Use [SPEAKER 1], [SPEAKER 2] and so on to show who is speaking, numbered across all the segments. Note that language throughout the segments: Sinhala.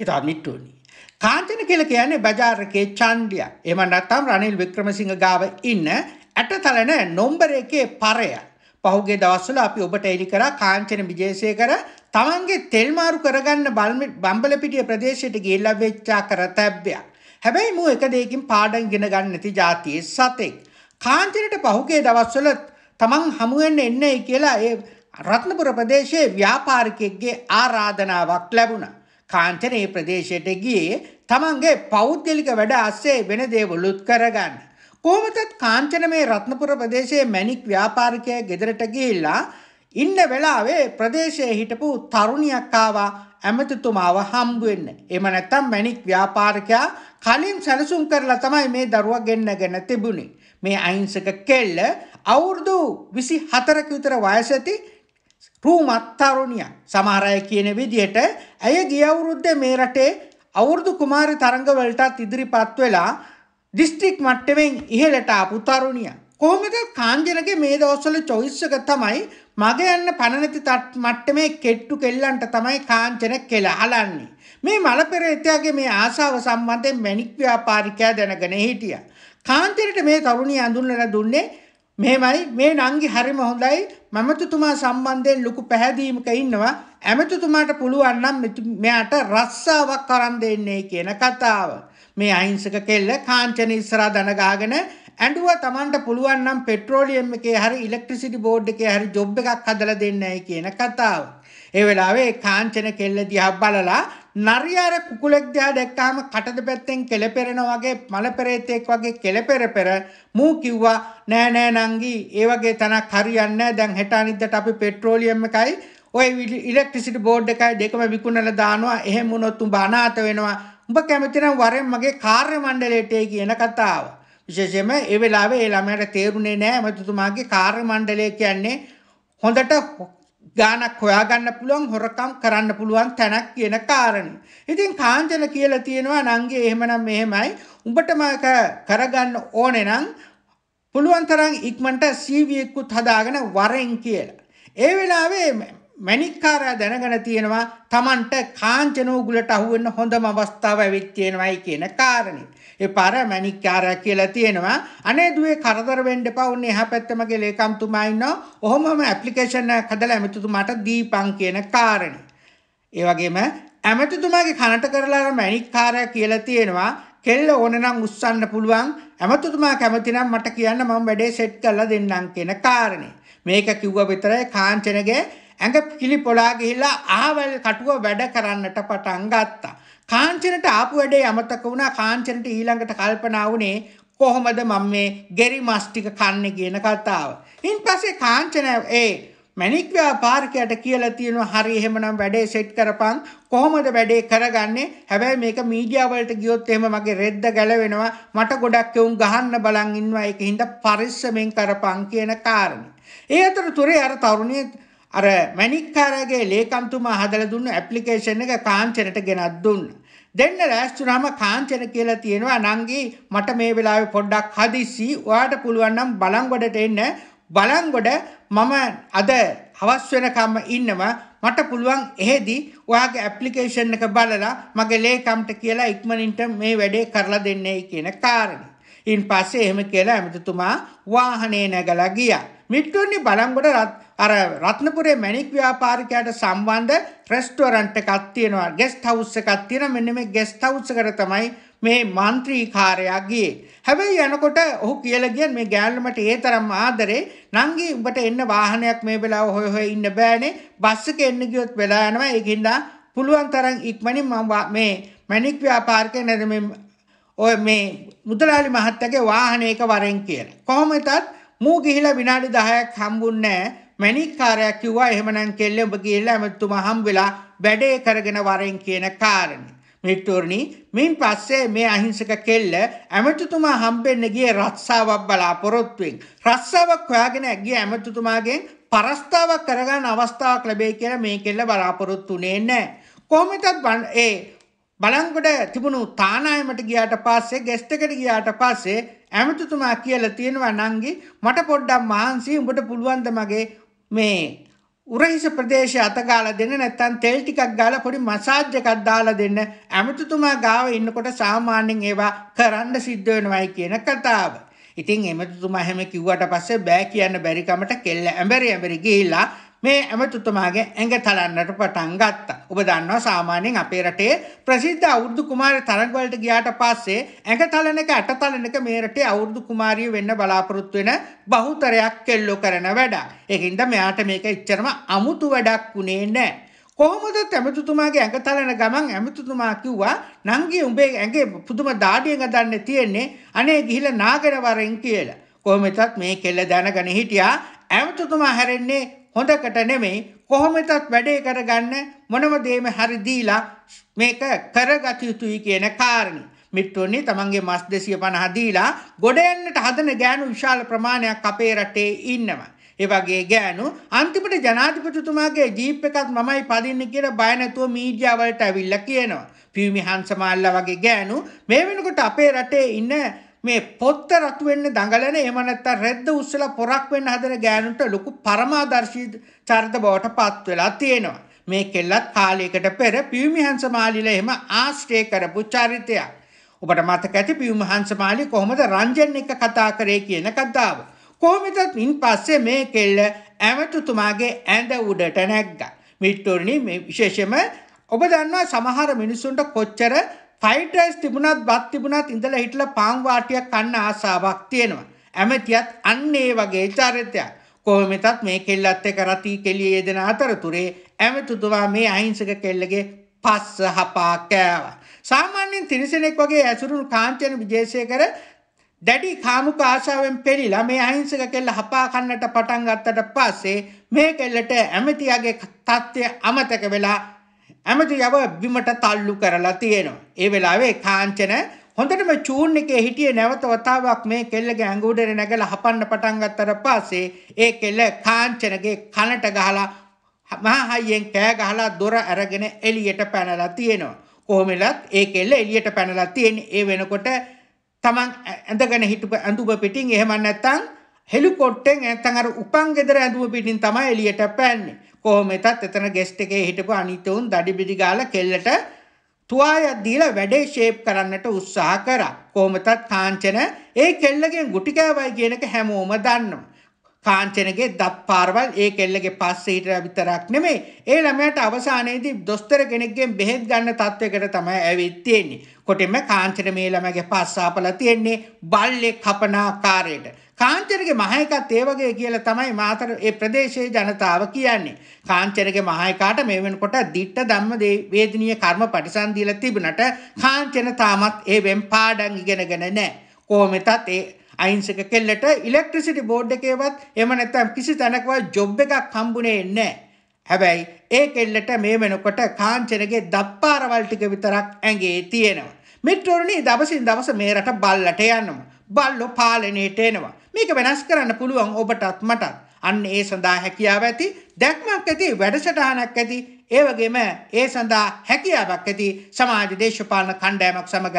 [SPEAKER 1] හිතවත් මිට්ටුවනි. කාන්තන කියලා කියන්නේ බජාරකේ චණ්ඩියා. එහෙම නැත්නම් රනිල් වික්‍රමසිංහ ගාව ඉන්න ඇටතලන නොම්බර එකේ පරය. පහුගිය දවස්වල අපි ඔබට එලි කරා කාංචන විජේසේකර තමන්ගේ තෙල් මාරු කරගන්න බම්බලපිටිය ප්‍රදේශයට ගිහිල්ලා වෙච්චා කර තැබ්බයක්. හැබැයි මූ එක දෙයකින් පාඩම් ඉගෙන ගන්න නැති જાතියේ සතෙක්. කාංචනට පහුගිය දවස්වල තමන් හමු වෙන්න එන්නේ කියලා ඒ රත්නපුර ප්‍රදේශයේ ව්‍යාපාරිකයෙක්ගේ ආරාධනාවක් ලැබුණා. කාන්තරයේ ප්‍රදේශයට ගියේ තමන්ගේ පෞද්ගලික වැඩ අස්සේ වෙන දේවලුත් කරගන්න. කොහොමදත් කාංචනමේ රත්නපුර ප්‍රදේශයේ මැණික් ව්‍යාපාරිකය ගෙදරට ගිහිල්ලා ඉන්න වෙලාවේ ප්‍රදේශයේ හිටපු තරුණියක් ආවා ඇමතිතුමාව හම්බු වෙන්න. එහෙම නැත්නම් මැණික් ව්‍යාපාරිකයා කලින් සැලසුම් කරලා තමයි මේ දරුවා ගෙන්නගෙන තිබුණේ. මේ අහිංසක කෙල්ල අවුරුදු 24ක විතර වයසදී රූමත් තරුණියක්. සමහර අය කියන විදිහට ඇය ගිය අවුරුද්දේ මේ රටේ අවුරුදු කුමාරි තරඟවලටත් ඉදිරිපත් වෙලා දිස්ත්‍රික් මට්ටමින් ඉහළට ආපු තරුණිය. කොහොමද කාංජනගේ මේ දවස්වල choice එක තමයි මග යන්න පණනති මට්ටමේ කෙට්ටු කෙල්ලන්ට තමයි කාංචන කෙලා අලන්නේ. මේ මලපෙරේතයාගේ මේ ආසාව සම්බන්ධයෙන් මැණික් ව්‍යාපාරිකයා දැනගෙන හිටියා. කාන්තරට මේ තරුණිය අඳුන්වලා දුන්නේ මෙහෙමයි මේ නංගි හරිම හොඳයි මැමතුතුමා සම්බන්ධයෙන් ලොකු පැහැදීමක ඉන්නවා ඇමතුතුමාට පුළුවන් නම් මෙයාට රස්සාවක් කරන් දෙන්නේ කියන කතාව. මේ අහිංසක කෙල්ල කාංචන ඉස්සරහා දනගාගෙන ඇඬුව Tamanට පුළුවන් නම් පෙට්‍රෝලියම් එකේ හරි ඉලෙක්ට්‍රිසිටි බෝඩ් එකේ හරි ජොබ් එකක් හදලා දෙන්නයි කියන කතාව. ඒ වෙලාවේ කාංචන කෙල්ල දිහා බලලා නරියාර කුකුලෙක් දිහා දැක්කහම කටද පැත්තෙන් කෙලපෙරෙන වගේ මල පෙරේතෙක් වගේ කෙලපෙර පෙර මූ කිව්වා නෑ නෑ නංගී ඒ වගේ තනක් හරියන්නේ නෑ දැන් හෙට අනිද්දාට අපි පෙට්‍රෝලියම් එකයි ඔය ඉලෙක්ට්‍රිසිටි බෝඩ් එකයි දෙකම විකුණලා දානවා එහෙම වුණොත් උඹ අනාථ වෙනවා උඹ කැමති නම් වරෙන් මගේ කාර්ය මණ්ඩලයට එයි කියන කතාව විශේෂයෙන්ම ඒ වෙලාවේ ඒ ළමයාට තේරුනේ නෑ මතුතුමාගේ කාර්ය මණ්ඩලය කියන්නේ හොඳට ගානක් හොයාගන්න පුළුවන් හොරකම් කරන්න පුළුවන් තැනක් කියන කාරණේ. ඉතින් කාංචන කියලා තියෙනවා නංගේ එහෙමනම් මෙහෙමයි. උඹටම කරගන්න ඕනේ නම් පුළුවන් තරම් ඉක්මනට CV එකකුත් හදාගෙන වරෙන් කියලා. ඒ වෙලාවේ මැණික්කාරයා දැනගෙන තියෙනවා Tamanට කාංචන උගුලට අහුවෙන්න හොඳම අවස්ථාව ඇවිත් තියෙනවායි කියන කාරණේ. ඒ පාර මැණික්කාරයා කියලා තියෙනවා අනේ දුවේ කරදර වෙන්න එපා උන්නේ එහා පැත්තම කියලා ඒකම්තුමා ඉන්නවා. ඔහොමම ඇප්ලිකේෂන් එකක් හදලා ඇමතිතුමාට දීපන් කියන කාරණේ. ඒ වගේම ඇමතිතුමාගේ කනට කරලා මැණික්කාරයා කියලා තියෙනවා කෙල්ල ඕන නම් උස්සන්න පුළුවන් ඇමතුතුමා කැමති නම් මට කියන්න මම වැඩේ සෙට් කරලා දෙන්නම් කියන කාරණේ මේක කිව්ව විතරයි කාංචනගේ ඇඟ කිලිපොලා ගිහිල්ලා ආවල් කටුව වැඩ කරන්නට පටන් ගත්තා. කාංචනට ආපු වැඩේ අමතක වුණා කාංචනට ඊළඟට කල්පනා වුණේ කොහොමද මම මේ ගෙරි මස් ටික කන්නේ කියන කතාව. ඉන්පස්සේ කාංචන ඒ මැණික් ව්‍යාපාරිකයට කියලා තියෙනවා හරි එහෙමනම් වැඩේ සෙට් කරපන් කොහොමද වැඩේ කරගන්නේ හැබැයි මේක මීඩියා වලට ගියොත් එහෙම මගේ රෙද්ද ගැලවෙනවා මට ගොඩක් එවුන් ගහන්න බලන් ඉන්නවා ඒකින්ද පරිස්සමෙන් කරපන් කියන කාරණේ. ඒ අතරතුරේ අර තරුණිය අර මැණික්කාරගේ ලේකම්තුමා හදලා දුන්න ඇප්ලිකේෂන් එක කාංචනට ගෙනත් දුන්නා. දෙන්න රැස්තුනම කාංචන කියලා තියෙනවා නංගි මට මේ වෙලාවේ පොඩ්ඩක් හදිසි ඔයාට පුළුවන් නම් බලංගොඩට එන්න බලංගොඩ මම අද හවස් වෙනකම්ම ඉන්නවා මට පුළුවන් එහෙදි ඔයාගේ ඇප්ලිකේෂන් එක බලලා මගේ ලේකම්ට කියලා ඉක්මනින්ට මේ වැඩේ කරලා දෙන්නයි කියන කාරණේ. ඉන් පස්සේ එහෙම කියලා ඇමතිතුමා වාහනේ නැගලා ගියා. මිට්ටුවනි බලංගොඩ අර රත්නපුරේ මැණික් ව්‍යාපාරිකයාට සම්බන්ධ රෙස්ටෝරන්ට් එකක් තියෙනවා. ගෙස්ට් හවුස් එකක් තියෙනවා. මෙන්න මේ ගෙස්ට් හවුස් එකට තමයි මේ මන්ත්‍රී කාර්යයා ගියේ. හැබැයි යනකොට ඔහු කියලා ගියන් මේ ගෑල්ලමට ඒ තරම් ආදරේ නංගි උඹට එන්න වාහනයක් මේ වෙලාව හොය හොය ඉන්න බෑනේ. බස් එක එන්න ගියොත් වෙලා යනවා. ඒකින්ද පුළුවන් තරම් ඉක්මනින් මම මේ මැණික් ව්‍යාපාරිකයා නැද මේ ඔය මේ මුදලාලි මහත්තයාගේ වාහනයක වරෙන් කියලා. කොහොම වෙතත් මූ ගිහිලා විනාඩි 10ක් හම්බුන්නේ මැණික්කාරයා කිව්වා එහෙමනම් කෙල්ලේ ඔබ ගිහිලා ඇමතුමා හම් වෙලා වැඩේ කරගෙන වරෙන් කියන කාරණේ. මිත්‍රෝනි මින් පස්සේ මේ අහිංසක කෙල්ල ඇමතුතුමා හම්බෙන්න ගිය රස්සාවක් බලාපොරොත්තුවෙන් රස්සාවක් හොයාගෙන ගිය ඇමතුතුමාගෙන් පරස්තාවක් කරගන්න අවස්ථාවක් ලැබෙයි කියලා මේ කෙල්ල බලාපොරොත්තු වෙන්නේ නැහැ. කොහොමදත් ඒ බලංගොඩ තිබුණු තානායමට ගියාට පස්සේ ගෙස්ට් එකට ගියාට පස්සේ ඇමතිතුමා කියලා තියෙනවා නංගි මට පොඩ්ඩක් මහන්සි උඹට පුළුවන් මගේ මේ උරහිස ප්‍රදේශය අතගාලා දෙන්න නැත්නම් තෙල් ටිකක් ගාලා පොඩි මසාජ් එකක් දාලා දෙන්න ඇමතිතුමා ගාව ඉන්නකොට සාමාන්‍යයෙන් ඒවා කරන්න සිද්ධ වෙනවයි කියන කතාව. ඉතින් ඇමතිතුමා හැම කිව්වට පස්සේ බෑ කියන්න බැරි කමට කෙල්ල ඇඹරි ඇඹරි ගිහිලා මේ ඇමතුතුමාගේ ඇඟ තලන්නට පටන් ගත්තා. ඔබ දන්නවා සාමාන්‍යයෙන් අපේ රටේ ප්‍රසිද්ධ අවුරුදු කුමාර තරඟවලට ගියාට පස්සේ ඇඟ තලන එක ඇට තලන එක මේ රටේ අවුරුදු කුමාරිය වෙන්න බලාපොරොත්තු වෙන බහුතරයක් කෙල්ලෝ කරන වැඩක්. ඒකින්ද මෙයාට මේක ඉච්චරම අමුතු වැඩක් වුණේ නැහැ. කොහොමද ඇමතුතුමාගේ ඇඟ තලන ගමන් ඇමතුතුමා කිව්වා නංගි උඹේ ඇඟේ පුදුම දාඩියක දන්න තියෙන්නේ අනේ ගිහිල නාගෙන වරෙන් කියලා. කොහොමදත් මේ කෙල්ල දැනගෙන හිටියා ඇමතුතුමා හැරෙන්නේ හොඳකට නෙමෙයි කොහොමදත් වැඩේ කරගන්න මොනම දේම හරි දීලා මේක කරගත යුතුයි කියන කාරණේ. මිට්ටෝනි තමන්ගේ මස් දෙසිය පණහ දීලා ගොඩ එන්නට හදන ගෑනු විශාල ප්‍රමාණයක් අපේ රටේ ඉන්නවා. ඒ වගේ ගෑනු අන්තිමට ජනාධිපතිතුමාගේ ජීප් එකත් මමයි පදින්නේ කියලා බය නැතුව මීඩියා වලට අවිල්ලා කියනවා. පියුමි හංසමාල්ලා වගේ ගෑනු මේ වෙනකොට අපේ රටේ ඉන්න මේ පොත්ත රතු වෙන්න දඟලන එහෙම නැත්නම් රෙද්ද උස්සලා පොරක් වෙන්න හදන ගෑනුන්ට ලොකු පරමාදර්ශී චරිත බවට පත් වෙලා තියෙනවා. මේ කෙල්ලත් කාලයකට පෙර පියුමිහංස මාලිල එහෙම ආශ්‍රය කරපු චරිතයක්. ඔබට මතක ඇති පියුමිහංස මාලි කොහොමද රංජන් එක කතා කරේ කියන කතාව. කොහොමදත් මින් පස්සේ මේ කෙල්ල ඇමතුතුමාගේ ඇඳ උඩට නැග්ගා. මිට්ටෝරණි මේ විශේෂම ඔබ දන්නවා සමහර මිනිසුන්ට කොච්චර ෆයිට් රයිස් තිබුණත් බත් තිබුණත් ඉඳලා හිටලා පාන් වාටියක් කන්න ආසාවක් තියෙනවා. ඇමතියත් අන්න ඒ වගේ චරිතයක්. කොහොමෙතත් මේ කෙල්ලත් එක්ක රති කෙලියේ දෙන අතරතුරේ ඇමතුතුමා මේ අහිංසක කෙල්ලගේ පස්ස හපා කෑවා. සාමාන්‍යයෙන් තිරිසනෙක් වගේ ඇසුරුණු කාංචන විජේසේකර දැඩි කාමුක ආශාවෙන් පෙරිලා මේ අහිංසක කෙල්ල හපා කන්නට පටන් ගත්තට පස්සේ මේ කෙල්ලට ඇමතියාගේ තත්ත්වය අමතක වෙලා ඇමතියව බිමට තල්ලු කරලා තියෙනවා. ඒ වෙලාවේ කාංචන හොඳටම චූන් එකේ හිටියේ නැවත වතාවක් මේ කෙල්ලගේ ඇඟ උඩට නැගලා හපන්න පටන් ගත්තට පස්සේ ඒ කෙල්ල කාංචනගේ කනට ගහලා මහා හයියෙන් කෑ ගහලා දොර අරගෙන එළියට පැනලා තියෙනවා. කොහොමලත් ඒ කෙල්ල එළියට පැනලා තියෙන්නේ. ඒ වෙනකොට Taman ඇඳගෙන හිටපු ඇඳුම පිටින් එහෙම නැත්තම් හෙලිකොට්ටෙන් ඇත්තන් අර උපන් ගෙදර ඇඳුම පිටින් තමයි එළියට පෑන්නේ. කොහොමෙතත් එතන ගෙස්ට් එකේ හිටපු අනිතවුන් දඩිබිඩි ගාලා කෙල්ලට තුවායක් දීලා වැඩේ ෂේප් කරන්නට උත්සාහ කරා. කොහොමතත් කාංචන ඒ කෙල්ලගෙන් ගුටි කෑවයි කියන එක හැමෝම දන්නවා. කාංචනගේ දත් පාරවල් ඒ කෙල්ලගේ පස්සේ හිටලා විතරක් නෙමෙයි. ඒ ළමයාට අවසානයේදී දොස්තර කෙනෙක්ගෙන් බෙහෙත් ගන්න තත්වයකට තමයි ඇවිත් තියෙන්නේ. කොටෙම කාංචන මේ ළමයාගේ පස්ස ආපලා තියෙන්නේ බල්ලේ කපන ආකාරයට. කාංචනගේ මහයකත් ඒ වගේ කියලා තමයි මාතර ඒ ප්‍රදේශයේ ජනතාව කියන්නේ. කාංචනගේ මහයකාට මේ වෙනකොට දිට්ඨ ධම්ම වේදනීය කර්ම පටිසන් දීලා තිබුණට කාංචන තාමත් ඒ වෙන් පාඩම් ඉගෙනගෙන නැහැ. කොහොමෙතත් ඒ අයින්සක කෙල්ලට ඉලෙක්ට්‍රිසිටි බෝඩ් එකේවත් එහෙම නැත්නම් කිසි තැනකවත් ජොබ් එකක් හම්බුනේ නැහැ. හැබැයි ඒ කෙල්ලට මේ වෙනකොට කාංචනගේ දප්පාරවල් ටික විතරක් ඇඟේ තියෙනවා. මෙට්‍රෝරණී දවසින් දවස මේ රට බල්ලට යනවා. බල්ලෝ පාලනයට එනවා. මේක වෙනස් කරන්න පුළුවන් ඔබටත් මටත්. අන්න ඒ සඳහා හැකියාව ඇති දැක්මක් ඇති වැඩසටහනක් ඇති ඒ වගේම ඒ සඳහා හැකියාවක් ඇති සමාජ දේශපාලන කණ්ඩායමක් සමග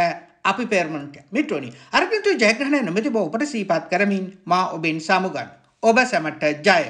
[SPEAKER 1] අපි පෙරමුණට මිටුවනි අරපින්තු ජයග්‍රහණය නොමැති බව ඔබට සීපත් කරමින් මා ඔබෙන් සමුගන්න ඔබ සැමට ජය